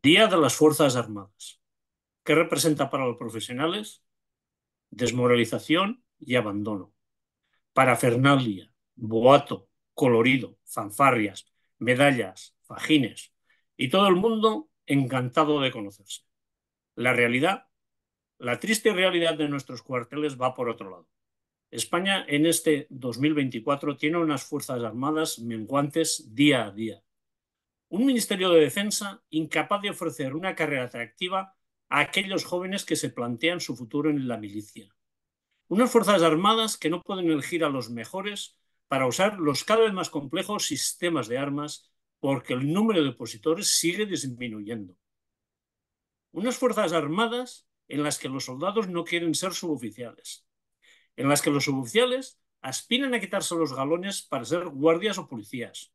Día de las Fuerzas Armadas. ¿Qué representa para los profesionales? Desmoralización y abandono. Parafernalia, boato, colorido, fanfarrias, medallas, fajines y todo el mundo encantado de conocerse. La realidad, la triste realidad de nuestros cuarteles va por otro lado. España en este 2024 tiene unas Fuerzas Armadas menguantes día a día un Ministerio de Defensa incapaz de ofrecer una carrera atractiva a aquellos jóvenes que se plantean su futuro en la milicia. Unas Fuerzas Armadas que no pueden elegir a los mejores para usar los cada vez más complejos sistemas de armas porque el número de opositores sigue disminuyendo. Unas Fuerzas Armadas en las que los soldados no quieren ser suboficiales, en las que los suboficiales aspiran a quitarse los galones para ser guardias o policías,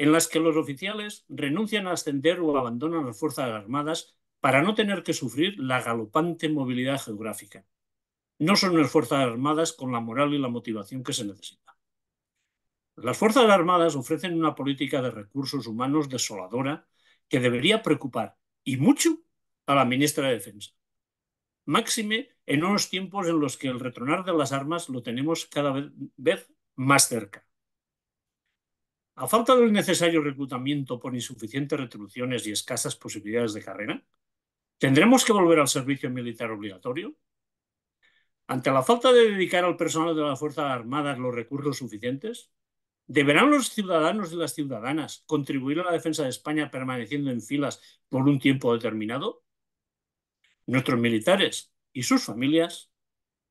en las que los oficiales renuncian a ascender o abandonan las Fuerzas Armadas para no tener que sufrir la galopante movilidad geográfica. No son las Fuerzas Armadas con la moral y la motivación que se necesita. Las Fuerzas Armadas ofrecen una política de recursos humanos desoladora que debería preocupar, y mucho, a la ministra de Defensa. Máxime en unos tiempos en los que el retronar de las armas lo tenemos cada vez más cerca. A falta del necesario reclutamiento por insuficientes retribuciones y escasas posibilidades de carrera, ¿tendremos que volver al servicio militar obligatorio? Ante la falta de dedicar al personal de las Fuerzas Armadas los recursos suficientes, ¿deberán los ciudadanos y las ciudadanas contribuir a la defensa de España permaneciendo en filas por un tiempo determinado? Nuestros militares y sus familias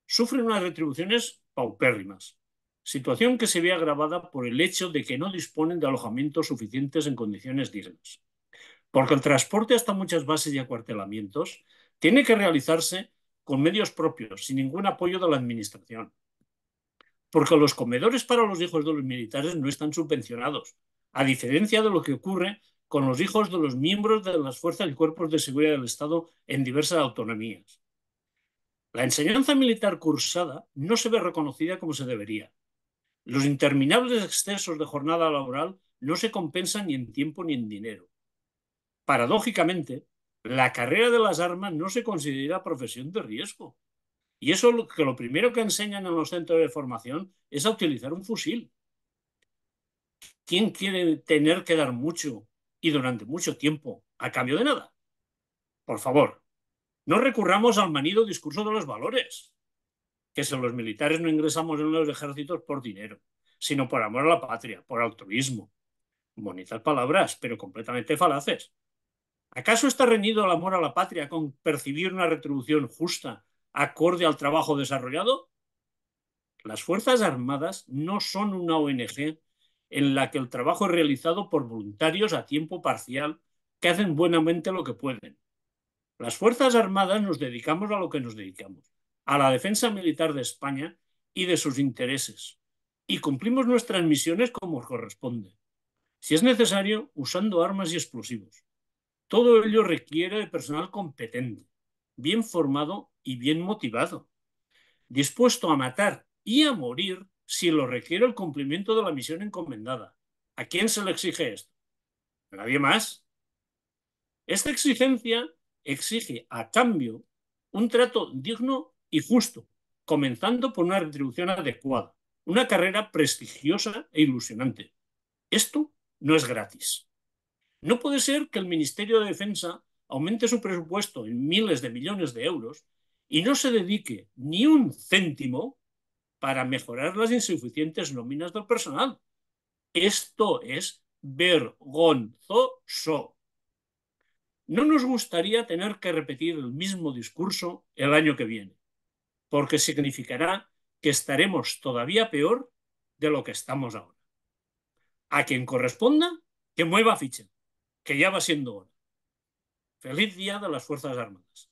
sufren unas retribuciones paupérrimas situación que se ve agravada por el hecho de que no disponen de alojamientos suficientes en condiciones dignas. Porque el transporte hasta muchas bases y acuartelamientos tiene que realizarse con medios propios, sin ningún apoyo de la Administración. Porque los comedores para los hijos de los militares no están subvencionados, a diferencia de lo que ocurre con los hijos de los miembros de las fuerzas y cuerpos de seguridad del Estado en diversas autonomías. La enseñanza militar cursada no se ve reconocida como se debería los interminables excesos de jornada laboral no se compensan ni en tiempo ni en dinero. Paradójicamente, la carrera de las armas no se considera profesión de riesgo. Y eso lo, que lo primero que enseñan en los centros de formación es a utilizar un fusil. ¿Quién quiere tener que dar mucho y durante mucho tiempo a cambio de nada? Por favor, no recurramos al manido discurso de los valores que son los militares no ingresamos en los ejércitos por dinero, sino por amor a la patria, por altruismo. Bonitas palabras, pero completamente falaces. ¿Acaso está reñido el amor a la patria con percibir una retribución justa, acorde al trabajo desarrollado? Las Fuerzas Armadas no son una ONG en la que el trabajo es realizado por voluntarios a tiempo parcial que hacen buenamente lo que pueden. Las Fuerzas Armadas nos dedicamos a lo que nos dedicamos a la defensa militar de España y de sus intereses, y cumplimos nuestras misiones como corresponde, si es necesario, usando armas y explosivos. Todo ello requiere de personal competente, bien formado y bien motivado, dispuesto a matar y a morir si lo requiere el cumplimiento de la misión encomendada. ¿A quién se le exige esto? ¿A Nadie más. Esta exigencia exige a cambio un trato digno y justo, comenzando por una retribución adecuada, una carrera prestigiosa e ilusionante. Esto no es gratis. No puede ser que el Ministerio de Defensa aumente su presupuesto en miles de millones de euros y no se dedique ni un céntimo para mejorar las insuficientes nóminas del personal. Esto es vergonzoso. No nos gustaría tener que repetir el mismo discurso el año que viene porque significará que estaremos todavía peor de lo que estamos ahora. A quien corresponda, que mueva ficha, que ya va siendo hora. Feliz día de las Fuerzas Armadas.